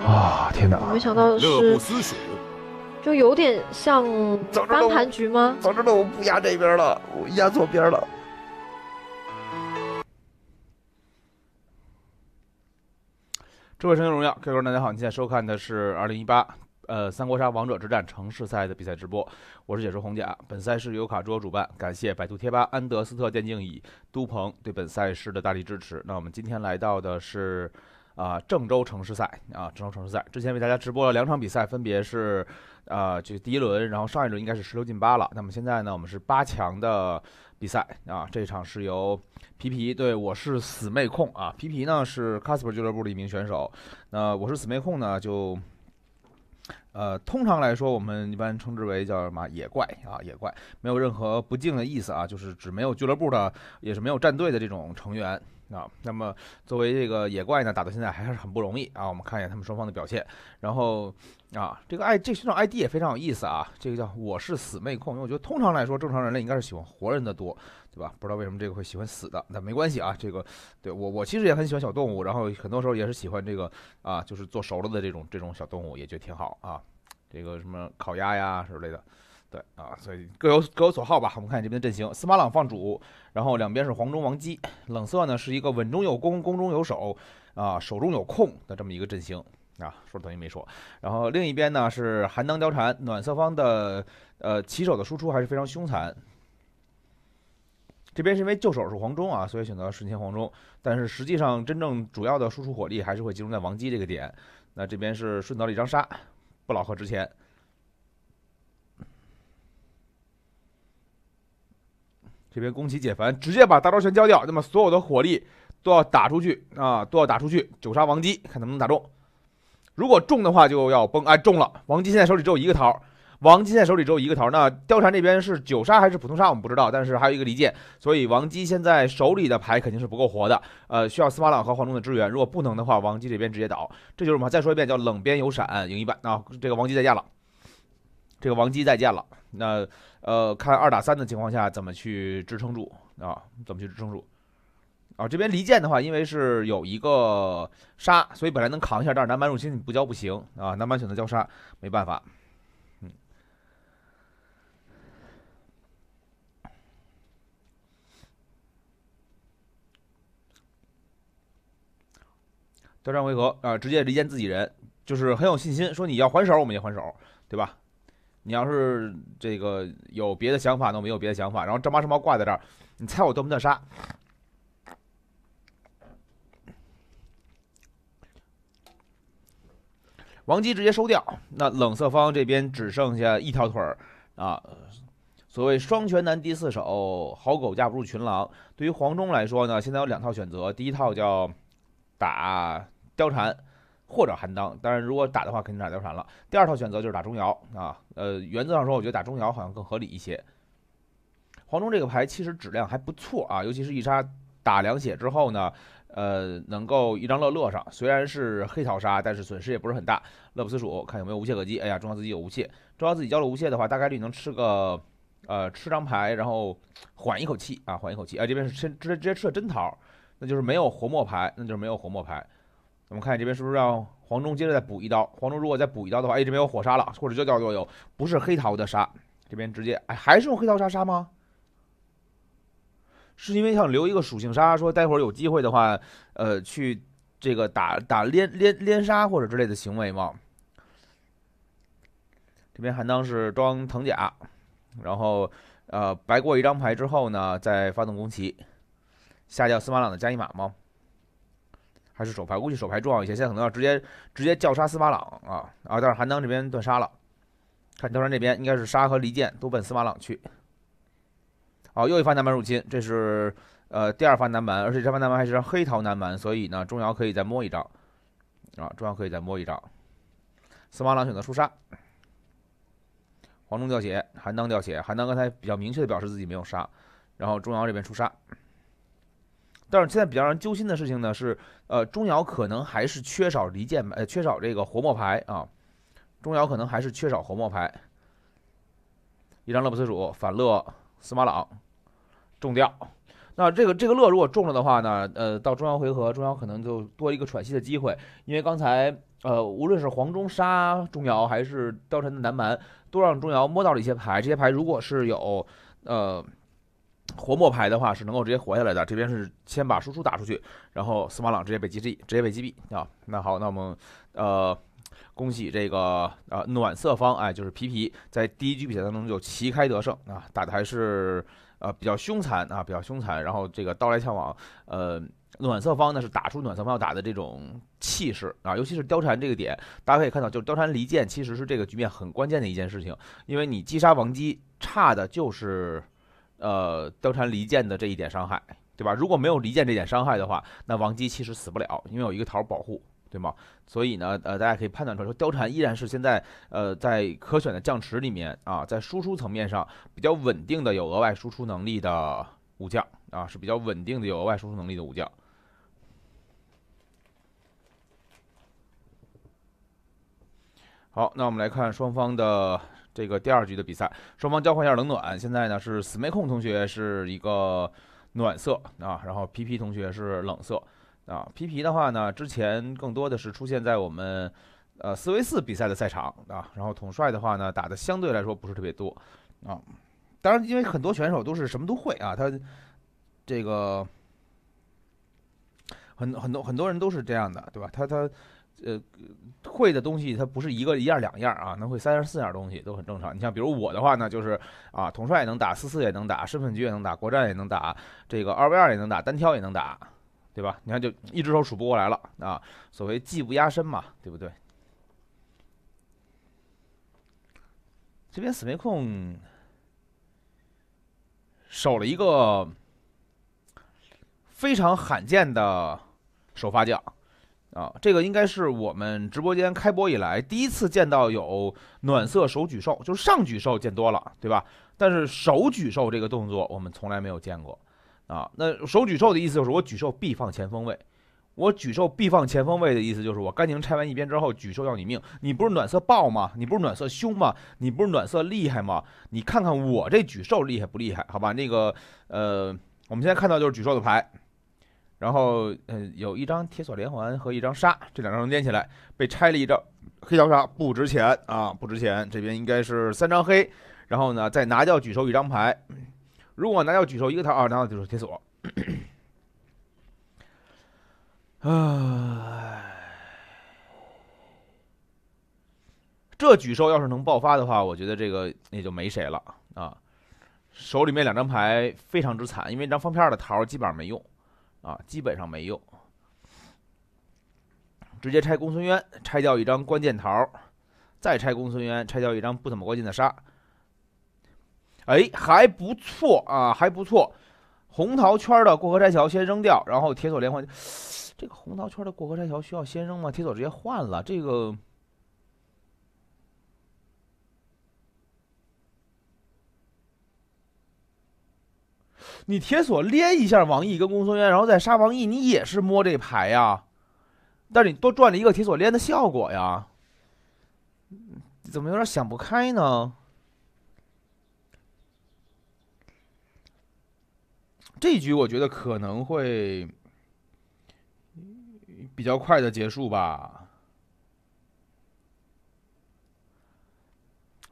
啊天哪！没想到是，就有点像翻盘局吗？早知道我不压这边了，我压左边了。诸位神枪荣耀各位，大家好，您现在收看的是二零一八呃三国杀王者之战城市赛的比赛直播，我是解说红甲。本赛事由卡桌主办，感谢百度贴吧安德斯特电竞椅都鹏对本赛事的大力支持。那我们今天来到的是。啊，郑州城市赛啊，郑州城市赛，之前为大家直播了两场比赛，分别是，呃，就第一轮，然后上一轮应该是十六进八了。那么现在呢，我们是八强的比赛啊，这场是由皮皮对我是死妹控啊，皮皮呢是 Casper 俱乐部的一名选手，那我是死妹控呢，就，呃，通常来说，我们一般称之为叫什么野怪啊，野怪，没有任何不敬的意思啊，就是指没有俱乐部的，也是没有战队的这种成员。啊，那么作为这个野怪呢，打到现在还是很不容易啊。我们看一下他们双方的表现，然后啊，这个 I 这选手 ID 也非常有意思啊，这个叫我是死妹控，因为我觉得通常来说正常人类应该是喜欢活人的多，对吧？不知道为什么这个会喜欢死的，那没关系啊，这个对我我其实也很喜欢小动物，然后很多时候也是喜欢这个啊，就是做熟了的这种这种小动物也觉得挺好啊，这个什么烤鸭呀之类的。对啊，所以各有各有所好吧。我们看这边的阵型，司马朗放主，然后两边是黄忠、王姬。冷色呢是一个稳中有攻、攻中有守啊、守中有控的这么一个阵型啊，说等于没说。然后另一边呢是寒当、貂蝉，暖色方的呃起手的输出还是非常凶残。这边是因为旧手是黄忠啊，所以选择顺天黄忠，但是实际上真正主要的输出火力还是会集中在王姬这个点。那这边是顺到了一张杀，不老和值钱。这边攻其解烦直接把大招全交掉，那么所有的火力都要打出去啊，都要打出去。九杀王姬，看能不能打中。如果中的话就要崩，哎，中了。王姬现在手里只有一个桃，王姬现在手里只有一个桃。那貂蝉这边是九杀还是普通杀我们不知道，但是还有一个离间，所以王姬现在手里的牌肯定是不够活的，呃，需要司马朗和黄忠的支援。如果不能的话，王姬这边直接倒。这就是我们再说一遍，叫冷边有闪赢一半啊。这个王姬再见了，这个王姬再见了。那。呃，看二打三的情况下怎么去支撑住啊？怎么去支撑住？啊，这边离间的话，因为是有一个杀，所以本来能扛一下，但是南蛮入侵不交不行啊！南蛮选择交杀，没办法。嗯，交战回合啊，直接离间自己人，就是很有信心，说你要还手，我们也还手，对吧？你要是这个有别的想法那我没有别的想法。然后这八尺毛挂在这儿，你猜我得不得杀？王姬直接收掉。那冷色方这边只剩下一条腿儿啊。所谓双拳难敌四手，好狗架不住群狼。对于黄忠来说呢，现在有两套选择。第一套叫打貂蝉。或者韩当，当然如果打的话，肯定打貂蝉了。第二套选择就是打钟繇啊，呃，原则上说，我觉得打钟繇好像更合理一些。黄忠这个牌其实质量还不错啊，尤其是一杀打两血之后呢，呃，能够一张乐乐上，虽然是黑桃杀，但是损失也不是很大。乐不思蜀，看有没有无懈可击。哎呀，钟瑶自己有无懈，钟瑶自己交了无懈的话，大概率能吃个呃吃张牌，然后缓一口气啊，缓一口气。哎，这边是先直接直接吃了真桃，那就是没有活墨牌，那就是没有活墨牌。我们看这边是不是让黄忠接着再补一刀？黄忠如果再补一刀的话，哎，这边有火杀了，或者就叫做有不是黑桃的杀，这边直接哎，还是用黑桃杀杀吗？是因为想留一个属性杀，说待会儿有机会的话，呃，去这个打打连连连杀或者之类的行为吗？这边韩当是装藤甲，然后呃白过一张牌之后呢，再发动攻击，下掉司马朗的加一马吗？还是手牌，估计手牌重要一些。现在可能要直接直接叫杀司马朗啊啊！但是韩当这边断杀了，看貂蝉这边应该是杀和离间都奔司马朗去。好，又一发南蛮入侵，这是呃第二发南蛮，而且这发南蛮还是黑桃南蛮，所以呢钟瑶可以再摸一张啊，钟瑶可以再摸一张。司马朗选择出杀，黄忠掉血，韩当掉血，韩当刚才比较明确的表示自己没有杀，然后钟瑶这边出杀。但是现在比较让人揪心的事情呢是，呃，钟瑶可能还是缺少离间呃，缺少这个活墨牌啊。钟瑶可能还是缺少活墨牌。一张乐不思蜀反乐司马朗中掉，那这个这个乐如果中了的话呢，呃，到中央回合，钟瑶可能就多一个喘息的机会，因为刚才呃，无论是黄忠杀钟瑶，还是貂蝉的南蛮，都让钟瑶摸到了一些牌，这些牌如果是有，呃。活墨牌的话是能够直接活下来的，这边是先把输出打出去，然后司马朗直接被击毙，直接被击毙啊。那好，那我们呃，恭喜这个呃暖色方，哎，就是皮皮在第一局比赛当中就旗开得胜啊，打的还是呃比较凶残啊，比较凶残，然后这个刀来枪往，呃，暖色方呢是打出暖色方要打的这种气势啊，尤其是貂蝉这个点，大家可以看到，就是貂蝉离间其实是这个局面很关键的一件事情，因为你击杀王姬差的就是。呃，貂蝉离间的这一点伤害，对吧？如果没有离间这点伤害的话，那王姬其实死不了，因为有一个桃保护，对吗？所以呢，呃，大家可以判断出来，说貂蝉依然是现在，呃，在可选的将池里面啊，在输出层面上比较稳定的有额外输出能力的武将啊，是比较稳定的有额外输出能力的武将。好，那我们来看双方的。这个第二局的比赛，双方交换一下冷暖。现在呢是 s m i e 控同学是一个暖色啊，然后 P P 同学是冷色啊。P P 的话呢，之前更多的是出现在我们呃四 v 四比赛的赛场啊。然后统帅的话呢，打的相对来说不是特别多啊。当然，因为很多选手都是什么都会啊，他这个很很多很多人都是这样的，对吧？他他。呃，会的东西它不是一个一样两样啊，能会三样四样东西都很正常。你像比如我的话呢，就是啊，统帅也能打，四四也能打，身份局也能打，国战也能打，这个二 v 二也能打，单挑也能打，对吧？你看就一只手数不过来了啊，所谓技不压身嘛，对不对？这边死没控守了一个非常罕见的首发将。啊，这个应该是我们直播间开播以来第一次见到有暖色手举兽，就是上举兽见多了，对吧？但是手举兽这个动作我们从来没有见过啊。那手举兽的意思就是我举兽必放前锋位，我举兽必放前锋位的意思就是我干净拆完一边之后举兽要你命，你不是暖色暴吗？你不是暖色凶吗？你不是暖色厉害吗？你看看我这举兽厉害不厉害？好吧，那个呃，我们现在看到就是举兽的牌。然后，嗯，有一张铁索连环和一张杀，这两张连起来被拆了一张黑桃杀，不值钱啊，不值钱。这边应该是三张黑，然后呢，再拿掉举手一张牌，如果拿掉举手一个桃，拿掉就是铁索。唉，这举手要是能爆发的话，我觉得这个那就没谁了啊！手里面两张牌非常之惨，因为一张方片的桃基本上没用。啊，基本上没用，直接拆公孙渊，拆掉一张关键桃，再拆公孙渊，拆掉一张不怎么关键的杀。哎，还不错啊，还不错。红桃圈的过河拆桥先扔掉，然后铁索连环。这个红桃圈的过河拆桥需要先扔吗？铁索直接换了这个。你铁索连一下王毅跟公孙渊，然后再杀王毅，你也是摸这牌呀？但是你多赚了一个铁索连的效果呀。怎么有点想不开呢？这局我觉得可能会比较快的结束吧。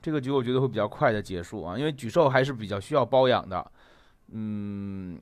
这个局我觉得会比较快的结束啊，因为沮授还是比较需要包养的。嗯，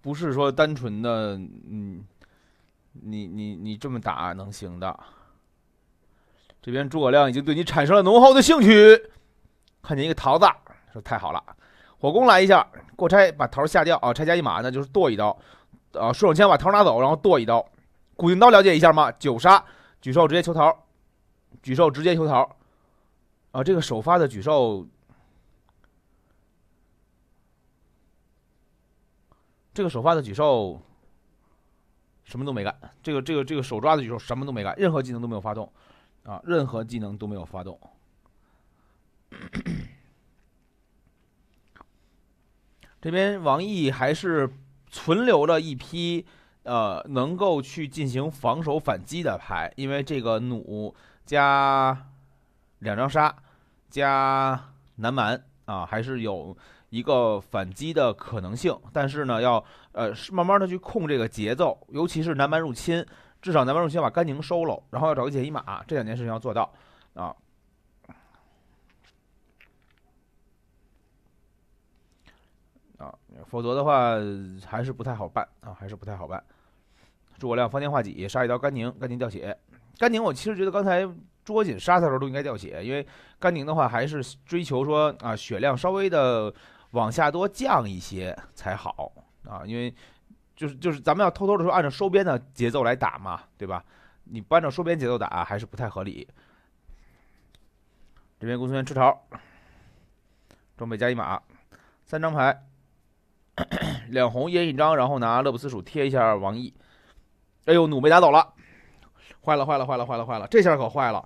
不是说单纯的，嗯，你你你这么打能行的？这边诸葛亮已经对你产生了浓厚的兴趣。看见一个桃子，说太好了，火攻来一下，过拆把桃下掉啊，拆加一马那就是剁一刀，啊，顺手牵把桃拿走，然后剁一刀。古锭刀了解一下吗？九杀举兽直接求桃，举兽直接求桃。啊，这个首发的举兽。这个首发的举手，什么都没干。这个这个这个手抓的举手，什么都没干，任何技能都没有发动，啊，任何技能都没有发动。这边王毅还是存留了一批，呃，能够去进行防守反击的牌，因为这个弩加两张杀加南蛮啊，还是有。一个反击的可能性，但是呢，要呃，是慢慢的去控这个节奏，尤其是南蛮入侵，至少南蛮入侵要把甘宁收了，然后要找个解医马，这两件事情要做到，啊，啊，否则的话还是不太好办啊，还是不太好办。诸葛亮方天画戟杀一刀甘宁，甘宁掉血。甘宁，我其实觉得刚才捉紧杀他时候都应该掉血，因为甘宁的话还是追求说啊，血量稍微的。往下多降一些才好啊，因为就是就是咱们要偷偷的说，按照收编的节奏来打嘛，对吧？你按照收编节奏打还是不太合理。这边公孙渊吃桃，装备加一马，三张牌，两红烟一张，然后拿乐不思蜀贴一下王毅。哎呦，弩被打走了，坏了坏了坏了坏了坏了，这下可坏了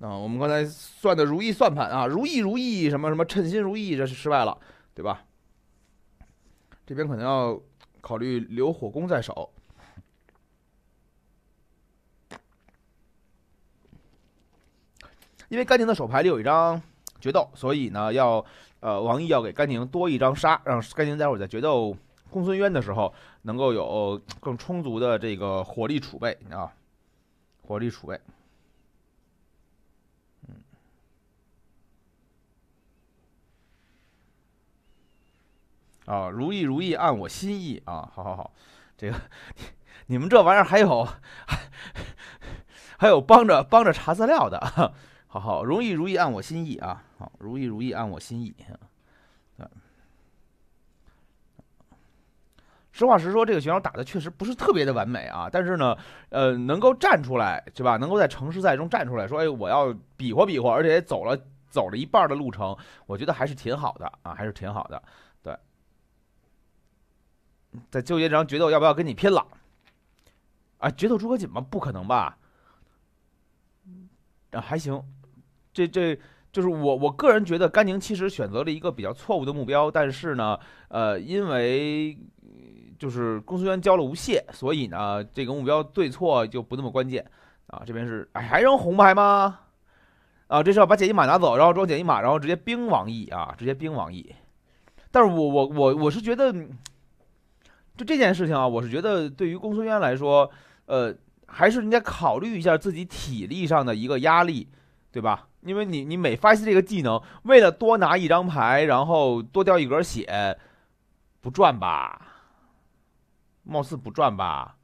啊！我们刚才算的如意算盘啊，如意如意什么什么称心如意，这是失败了。对吧？这边可能要考虑留火攻在手，因为甘宁的手牌里有一张决斗，所以呢，要呃王毅要给甘宁多一张杀，让甘宁待会儿在决斗公孙渊的时候能够有更充足的这个火力储备啊，火力储备。啊，如意如意，按我心意啊！好好好，这个你们这玩意儿还有，还有帮着帮着查资料的，好好如意如意，按我心意啊！好，如意如意，按我心意。实话实说，这个选手打的确实不是特别的完美啊，但是呢，呃，能够站出来，对吧？能够在城市赛中站出来，说，哎，我要比划比划，而且走了走了一半的路程，我觉得还是挺好的啊，还是挺好的。在纠结这场决斗要不要跟你拼了？啊，决斗诸葛瑾吗？不可能吧？啊，还行。这这就是我我个人觉得甘宁其实选择了一个比较错误的目标，但是呢，呃，因为就是公孙渊交了吴懈，所以呢，这个目标对错就不那么关键啊。这边是，哎，还扔红牌吗？啊，这是要把简易马拿走，然后装简易马，然后直接兵王意啊，直接兵王意。但是我我我我是觉得。就这件事情啊，我是觉得对于公孙渊来说，呃，还是应该考虑一下自己体力上的一个压力，对吧？因为你你每发一次这个技能，为了多拿一张牌，然后多掉一格血，不赚吧？貌似不赚吧？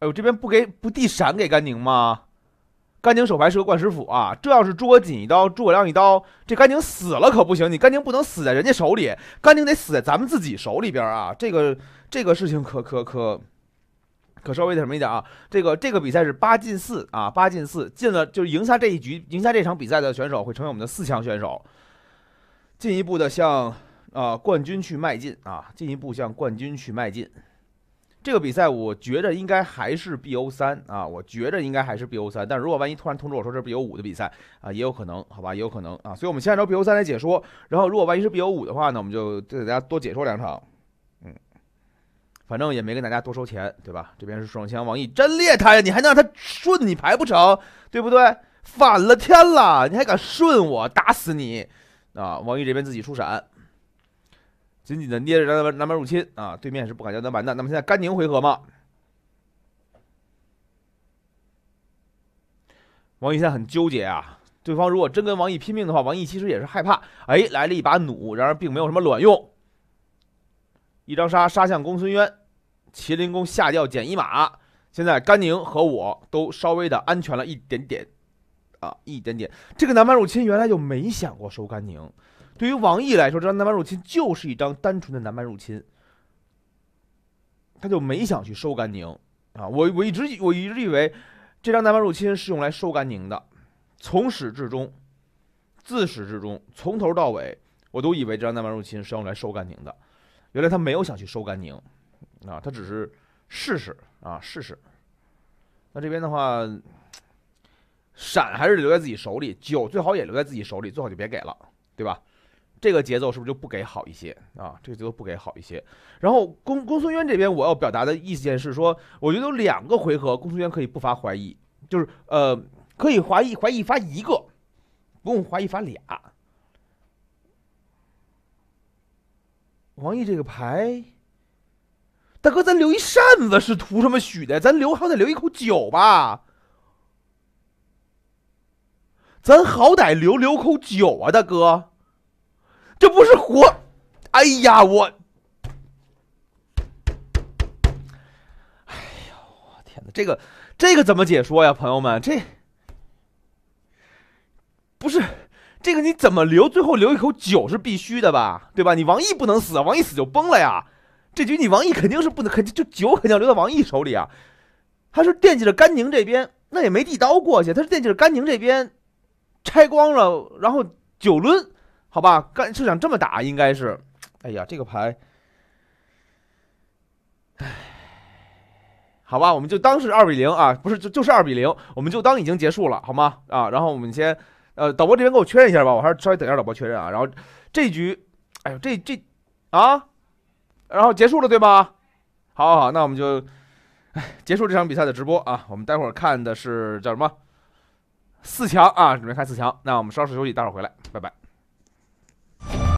哎，我这边不给不递闪给甘宁吗？甘宁手牌是个灌石斧啊，这要是诸葛瑾一刀、诸葛亮一刀，这甘宁死了可不行，你甘宁不能死在人家手里，甘宁得死在咱们自己手里边啊！这个这个事情可可可可稍微的什么一点啊！这个这个比赛是八进四啊，八进四，进了就赢下这一局，赢下这场比赛的选手会成为我们的四强选手，进一步的向啊冠军去迈进啊，进一步向冠军去迈进。这个比赛我觉着应该还是 BO 三啊，我觉着应该还是 BO 三。但如果万一突然通知我说这是 BO 五的比赛啊，也有可能，好吧，也有可能啊。所以我们先按照 BO 三来解说，然后如果万一是 BO 五的话呢，我们就再给大家多解说两场，嗯，反正也没跟大家多收钱，对吧？这边是双枪王毅，真裂他呀！你还能让他顺你牌不成？对不对？反了天了！你还敢顺我？打死你啊！王毅这边自己出闪。紧紧的捏着南蛮南门入侵啊，对面是不敢叫他完蛋。那么现在甘宁回合嘛，王毅现在很纠结啊。对方如果真跟王毅拼命的话，王毅其实也是害怕。哎，来了一把弩，然而并没有什么卵用。一张杀杀向公孙渊，麒麟弓下掉减一马。现在甘宁和我都稍微的安全了一点点啊，一点点。这个南蛮入侵原来就没想过收甘宁。对于王毅来说，这张南蛮入侵就是一张单纯的南蛮入侵，他就没想去收甘宁啊！我我一直我一直以为这张南蛮入侵是用来收甘宁的，从始至终，自始至终，从头到尾，我都以为这张南蛮入侵是用来收甘宁的。原来他没有想去收甘宁啊，他只是试试啊，试试。那这边的话，闪还是留在自己手里，酒最好也留在自己手里，最好就别给了，对吧？这个节奏是不是就不给好一些啊？这个节奏不给好一些。然后公公孙渊这边，我要表达的意见是说，我觉得有两个回合公孙渊可以不发怀疑，就是呃，可以怀疑怀疑发一个，不用怀疑发俩。王毅这个牌，大哥咱留一扇子是图什么许的？咱留好歹留一口酒吧，咱好歹留留口酒啊，大哥。这不是活！哎呀我，哎呀我天哪，这个这个怎么解说呀，朋友们？这不是这个你怎么留？最后留一口酒是必须的吧？对吧？你王毅不能死，王毅死就崩了呀。这局你王毅肯定是不能，肯定就酒肯定要留在王毅手里啊。他是惦记着甘宁这边，那也没递刀过去。他是惦记着甘宁这边拆光了，然后酒抡。好吧，刚是想这么打，应该是，哎呀，这个牌，哎，好吧，我们就当是二比零啊，不是就就是二比零，我们就当已经结束了，好吗？啊，然后我们先，呃，导播这边给我确认一下吧，我还是稍微等一下导播确认啊。然后这局，哎呦，这这，啊，然后结束了对吧？好好好，那我们就，哎，结束这场比赛的直播啊，我们待会儿看的是叫什么四强啊，准备看四强，那我们稍事休息，待会儿回来，拜拜。